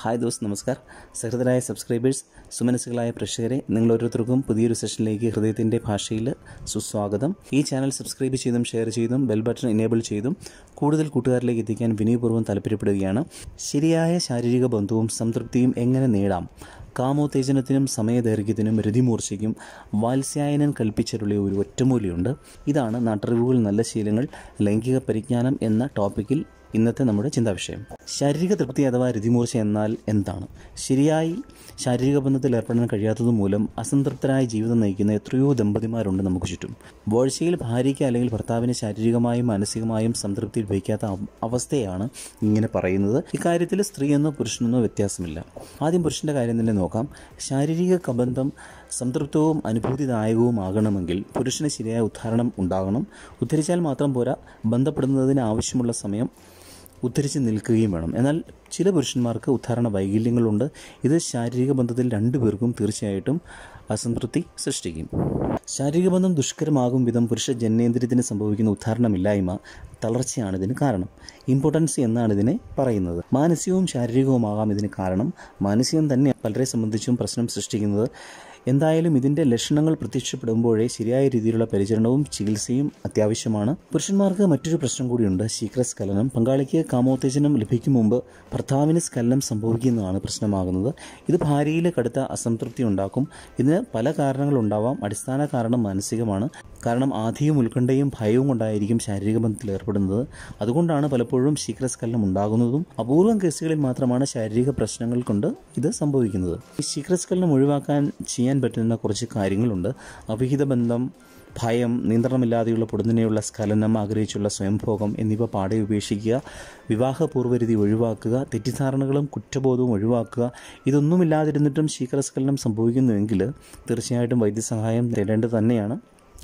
hi ദോസ് നമസ്കാർ സഹൃദരായ subscribers സുമനസുകളായ പ്രേക്ഷകരെ നിങ്ങൾ ഓരോരുത്തർക്കും പുതിയൊരു സെഷനിലേക്ക് ഹൃദയത്തിൻ്റെ ഭാഷയിൽ സുസ്വാഗതം ഈ ചാനൽ സബ്സ്ക്രൈബ് ചെയ്തും ഷെയർ ചെയ്തും ബെൽ ബട്ടൺ എനേബിൾ ചെയ്തും കൂടുതൽ കൂട്ടുകാരിലേക്ക് എത്തിക്കാൻ വിനയപൂർവ്വം താല്പര്യപ്പെടുകയാണ് ശരിയായ ശാരീരിക ബന്ധവും സംതൃപ്തിയും എങ്ങനെ നേടാം കാമോത്തേജനത്തിനും സമയദൈർഘ്യത്തിനും രതിമൂർച്ചയ്ക്കും വാത്സ്യായനൻ കൽപ്പിച്ചിട്ടുള്ള ഒരു ഒറ്റമൂലിയുണ്ട് ഇതാണ് നാട്ടറിവുകൾ നല്ല ശീലങ്ങൾ ലൈംഗിക പരിജ്ഞാനം എന്ന ടോപ്പിക്കിൽ ഇന്നത്തെ നമ്മുടെ ചിന്താ വിഷയം ശാരീരിക തൃപ്തി അഥവാ രതിമൂർച്ച എന്നാൽ എന്താണ് ശരിയായി ശാരീരിക ബന്ധത്തിൽ ഏർപ്പെടാൻ കഴിയാത്തത് മൂലം അസംതൃപ്തരായ ജീവിതം നയിക്കുന്ന എത്രയോ ദമ്പതിമാരുണ്ട് നമുക്ക് ചുറ്റും വാഴ്ചയിൽ ഭാര്യയ്ക്ക് അല്ലെങ്കിൽ ഭർത്താവിന് ശാരീരികമായും മാനസികമായും സംതൃപ്തി ലഭിക്കാത്ത അവസ്ഥയാണ് ഇങ്ങനെ പറയുന്നത് ഇക്കാര്യത്തിൽ സ്ത്രീയെന്നോ പുരുഷനെന്നോ വ്യത്യാസമില്ല ആദ്യം പുരുഷന്റെ കാര്യം തന്നെ നോക്കാം ശാരീരിക കബന്ധം സംതൃപ്തവും അനുഭൂതിദായകവുമാകണമെങ്കിൽ പുരുഷന് ശരിയായ ഉദ്ധാരണം ഉണ്ടാകണം ഉദ്ധരിച്ചാൽ മാത്രം പോരാ ബന്ധപ്പെടുന്നതിന് ആവശ്യമുള്ള സമയം ഉദ്ധരിച്ച് നിൽക്കുകയും വേണം എന്നാൽ ചില പുരുഷന്മാർക്ക് ഉദ്ധാരണ വൈകല്യങ്ങളുണ്ട് ഇത് ശാരീരിക ബന്ധത്തിൽ രണ്ടുപേർക്കും തീർച്ചയായിട്ടും അസംതൃപ്തി സൃഷ്ടിക്കും ശാരീരിക ബന്ധം ദുഷ്കരമാകും വിധം പുരുഷ ജനേന്ദ്രിയത്തിന് സംഭവിക്കുന്ന ഉദ്ധാരണമില്ലായ്മ തളർച്ചയാണ് ഇതിന് കാരണം ഇമ്പോർട്ടൻസ് എന്നാണ് ഇതിനെ പറയുന്നത് മാനസികവും ശാരീരികവുമാകാം ഇതിന് കാരണം മാനസികം തന്നെ പലരെ സംബന്ധിച്ചും പ്രശ്നം സൃഷ്ടിക്കുന്നത് എന്തായാലും ഇതിന്റെ ലക്ഷണങ്ങൾ പ്രത്യക്ഷപ്പെടുമ്പോഴേ ശരിയായ രീതിയിലുള്ള പരിചരണവും ചികിത്സയും അത്യാവശ്യമാണ് പുരുഷന്മാർക്ക് മറ്റൊരു പ്രശ്നം കൂടിയുണ്ട് സ്കലനം പങ്കാളിക്ക് കാമോത്തേജനം ലഭിക്കും മുമ്പ് ഭർത്താവിന് സ്കലനം സംഭവിക്കുന്നതാണ് പ്രശ്നമാകുന്നത് ഇത് ഭാര്യയിലെ കടുത്ത അസംതൃപ്തി ഉണ്ടാക്കും ഇതിന് പല കാരണങ്ങൾ ഉണ്ടാവാം അടിസ്ഥാന കാരണം മാനസികമാണ് കാരണം ആധിയും ഉത്കണ്ഠയും ഭയവും കൊണ്ടായിരിക്കും ശാരീരിക ബന്ധത്തിൽ ഏർപ്പെടുന്നത് അതുകൊണ്ടാണ് പലപ്പോഴും ശീക്രസ്കലനം ഉണ്ടാകുന്നതും അപൂർവം കേസുകളിൽ മാത്രമാണ് ശാരീരിക പ്രശ്നങ്ങൾ കൊണ്ട് ഇത് സംഭവിക്കുന്നത് ഈ ശീക്രസ്കലനം ഒഴിവാക്കാൻ ചെയ്യാൻ ചെയ്യാൻ പറ്റുന്ന കുറച്ച് കാര്യങ്ങളുണ്ട് അവിഹിത ബന്ധം ഭയം നിയന്ത്രണമില്ലാതെയുള്ള പൊടുന്നിനെയുള്ള സ്ഖലനം ആഗ്രഹിച്ചുള്ള സ്വയംഭോഗം എന്നിവ പാടെ ഉപേക്ഷിക്കുക വിവാഹപൂർവ്വരുതി ഒഴിവാക്കുക തെറ്റിദ്ധാരണകളും കുറ്റബോധവും ഒഴിവാക്കുക ഇതൊന്നുമില്ലാതിരുന്നിട്ടും ശീകരസ്ഖലനം സംഭവിക്കുന്നുവെങ്കിൽ തീർച്ചയായിട്ടും വൈദ്യസഹായം നേടേണ്ടത് തന്നെയാണ്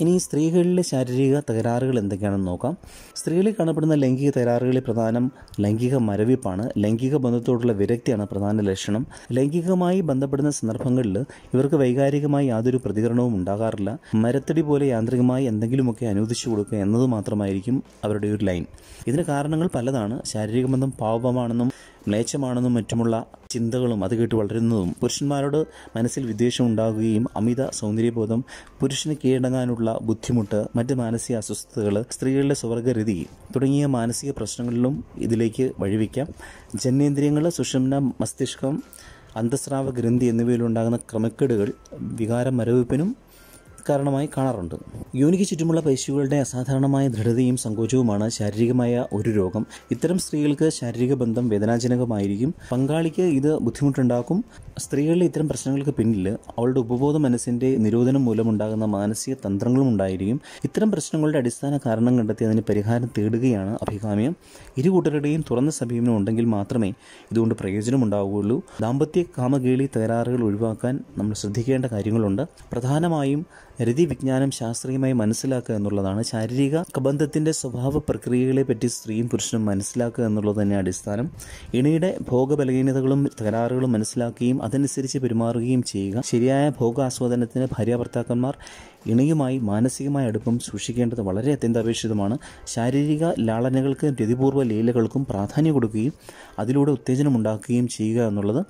ഇനി സ്ത്രീകളിലെ ശാരീരിക തകരാറുകൾ എന്തൊക്കെയാണെന്ന് നോക്കാം സ്ത്രീകളിൽ കാണപ്പെടുന്ന ലൈംഗിക തകരാറുകളിൽ പ്രധാനം ലൈംഗിക മരവിപ്പാണ് ലൈംഗിക ബന്ധത്തോടുള്ള വിരക്തിയാണ് പ്രധാന ലക്ഷണം ലൈംഗികമായി ബന്ധപ്പെടുന്ന സന്ദർഭങ്ങളിൽ ഇവർക്ക് വൈകാരികമായി യാതൊരു പ്രതികരണവും ഉണ്ടാകാറില്ല മരത്തടി പോലെ യാന്ത്രികമായി എന്തെങ്കിലുമൊക്കെ അനുവദിച്ചു കൊടുക്കുക എന്നത് മാത്രമായിരിക്കും അവരുടെ ഒരു ലൈൻ ഇതിന് കാരണങ്ങൾ പലതാണ് ശാരീരിക ബന്ധം പാപമാണെന്നും മ്ലേച്ഛമാണെന്നും മറ്റുമുള്ള ചിന്തകളും അത് കേട്ട് വളരുന്നതും പുരുഷന്മാരോട് മനസ്സിൽ വിദ്വേഷം ഉണ്ടാകുകയും അമിത സൗന്ദര്യബോധം പുരുഷന് കീഴടങ്ങാനുള്ള ബുദ്ധിമുട്ട് മറ്റ് മാനസിക അസ്വസ്ഥതകൾ സ്ത്രീകളുടെ സ്വർഗരതി തുടങ്ങിയ മാനസിക പ്രശ്നങ്ങളിലും ഇതിലേക്ക് വഴിവെക്കാം ജനേന്ദ്രിയങ്ങൾ സുഷുമ്ന മസ്തിഷ്കം അന്തസ്രാവ ഗ്രന്ഥി എന്നിവയിലുണ്ടാകുന്ന ക്രമക്കേടുകൾ വികാരം മരവിപ്പിനും കാരണമായി കാണാറുണ്ട് യോനിക്ക് ചുറ്റുമുള്ള പേശികളുടെ അസാധാരണമായ ദൃഢതയും സങ്കോചവുമാണ് ശാരീരികമായ ഒരു രോഗം ഇത്തരം സ്ത്രീകൾക്ക് ശാരീരിക ബന്ധം വേദനാജനകമായിരിക്കും പങ്കാളിക്ക് ഇത് ബുദ്ധിമുട്ടുണ്ടാക്കും സ്ത്രീകളിലെ ഇത്തരം പ്രശ്നങ്ങൾക്ക് പിന്നിൽ അവളുടെ ഉപബോധ മനസ്സിൻ്റെ നിരോധനം മൂലമുണ്ടാകുന്ന മാനസിക തന്ത്രങ്ങളും ഉണ്ടായിരിക്കും ഇത്തരം പ്രശ്നങ്ങളുടെ അടിസ്ഥാന കാരണം കണ്ടെത്തി അതിന് പരിഹാരം തേടുകയാണ് അഭികാമ്യം ഇരു കൂട്ടരുടെയും തുറന്ന സമീപനം ഉണ്ടെങ്കിൽ മാത്രമേ ഇതുകൊണ്ട് പ്രയോജനമുണ്ടാവുകയുള്ളൂ ദാമ്പത്യ കാമകേളി തകരാറുകൾ ഒഴിവാക്കാൻ നമ്മൾ ശ്രദ്ധിക്കേണ്ട കാര്യങ്ങളുണ്ട് പ്രധാനമായും രതിവിജ്ഞാനം ശാസ്ത്രീയമായി മനസ്സിലാക്കുക എന്നുള്ളതാണ് ശാരീരിക കബന്ധത്തിൻ്റെ സ്വഭാവ പ്രക്രിയകളെ പറ്റി സ്ത്രീയും പുരുഷനും മനസ്സിലാക്കുക എന്നുള്ളത് തന്നെ അടിസ്ഥാനം ഇണയുടെ ഭോഗബലഹീനതകളും തകരാറുകളും മനസ്സിലാക്കുകയും അതനുസരിച്ച് പെരുമാറുകയും ചെയ്യുക ശരിയായ ഭോഗാസ്വാദനത്തിന് ഭാര്യ ഭർത്താക്കന്മാർ ഇണയുമായി മാനസികമായ അടുപ്പം സൂക്ഷിക്കേണ്ടത് വളരെ അത്യന്താപേക്ഷിതമാണ് ശാരീരിക ലാളനകൾക്ക് രതിപൂർവ്വ ലീലകൾക്കും പ്രാധാന്യം കൊടുക്കുകയും അതിലൂടെ ഉത്തേജനം ഉണ്ടാക്കുകയും ചെയ്യുക എന്നുള്ളത്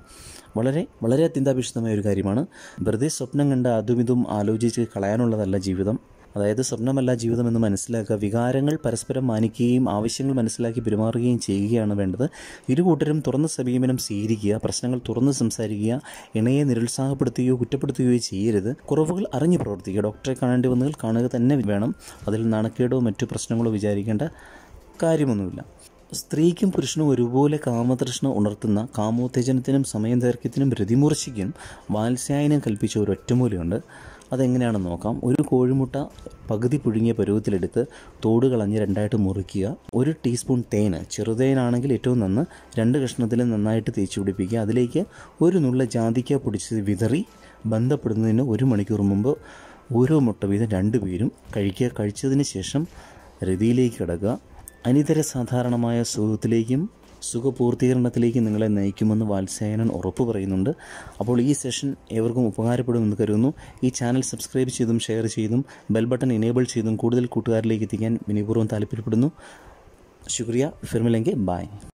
വളരെ വളരെ അത്യന്താപേക്ഷിതമായ ഒരു കാര്യമാണ് വെറുതെ സ്വപ്നം കണ്ട് അതും ഇതും ആലോചിച്ച് കളയാനുള്ളതല്ല ജീവിതം അതായത് സ്വപ്നമല്ല ജീവിതമെന്ന് മനസ്സിലാക്കുക വികാരങ്ങൾ പരസ്പരം മാനിക്കുകയും ആവശ്യങ്ങൾ മനസ്സിലാക്കി പെരുമാറുകയും ചെയ്യുകയാണ് വേണ്ടത് ഇരു കൂട്ടരും തുറന്ന സമീപനം സ്വീകരിക്കുക പ്രശ്നങ്ങൾ തുറന്ന് സംസാരിക്കുക ഇണയെ നിരുത്സാഹപ്പെടുത്തുകയോ കുറ്റപ്പെടുത്തുകയോ ചെയ്യരുത് കുറവുകൾ അറിഞ്ഞു പ്രവർത്തിക്കുക ഡോക്ടറെ കാണേണ്ടി വന്നതിൽ കാണുക തന്നെ വേണം അതിൽ നാണക്കേടോ മറ്റു പ്രശ്നങ്ങളോ വിചാരിക്കേണ്ട കാര്യമൊന്നുമില്ല സ്ത്രീക്കും പുരുഷനും ഒരുപോലെ കാമതൃഷ്ണ ഉണർത്തുന്ന കാമോത്തേജനത്തിനും സമയം ദൈർഘ്യത്തിനും രതിമൂർച്ചയ്ക്കും വാത്സ്യായനം കൽപ്പിച്ച ഒരു ഒറ്റമൂലിയുണ്ട് അതെങ്ങനെയാണെന്ന് നോക്കാം ഒരു കോഴിമുട്ട പകുതി പുഴുങ്ങിയ പരുവത്തിലെടുത്ത് തോട് കളഞ്ഞ് രണ്ടായിട്ട് മുറിക്കുക ഒരു ടീസ്പൂൺ തേൻ ചെറുതേനാണെങ്കിൽ ഏറ്റവും നന്ന് രണ്ട് കഷ്ണത്തിൽ നന്നായിട്ട് തേച്ച് പിടിപ്പിക്കുക അതിലേക്ക് ഒരു നുള്ള ജാതിക്ക പൊടിച്ച് വിതറി ബന്ധപ്പെടുന്നതിന് ഒരു മണിക്കൂർ മുമ്പ് ഓരോ മുട്ട വീതം രണ്ട് പേരും കഴിക്കുക കഴിച്ചതിന് ശേഷം രതിയിലേക്ക് കിടക്കുക അനിതര സാധാരണമായ സുഖത്തിലേക്കും സുഖപൂർത്തീകരണത്തിലേക്ക് നിങ്ങളെ നയിക്കുമെന്ന് വാത്സ്യായനൻ ഉറപ്പ് പറയുന്നുണ്ട് അപ്പോൾ ഈ സെഷൻ ഏവർക്കും ഉപകാരപ്പെടുമെന്ന് കരുതുന്നു ഈ ചാനൽ സബ്സ്ക്രൈബ് ചെയ്തും ഷെയർ ചെയ്തും ബെൽ ബട്ടൺ എനേബിൾ ചെയ്തും കൂടുതൽ കൂട്ടുകാരിലേക്ക് എത്തിക്കാൻ വിനീപൂർവ്വം താല്പര്യപ്പെടുന്നു ശുക്രിയ ഫിർമിലെങ്കിൽ ബായ്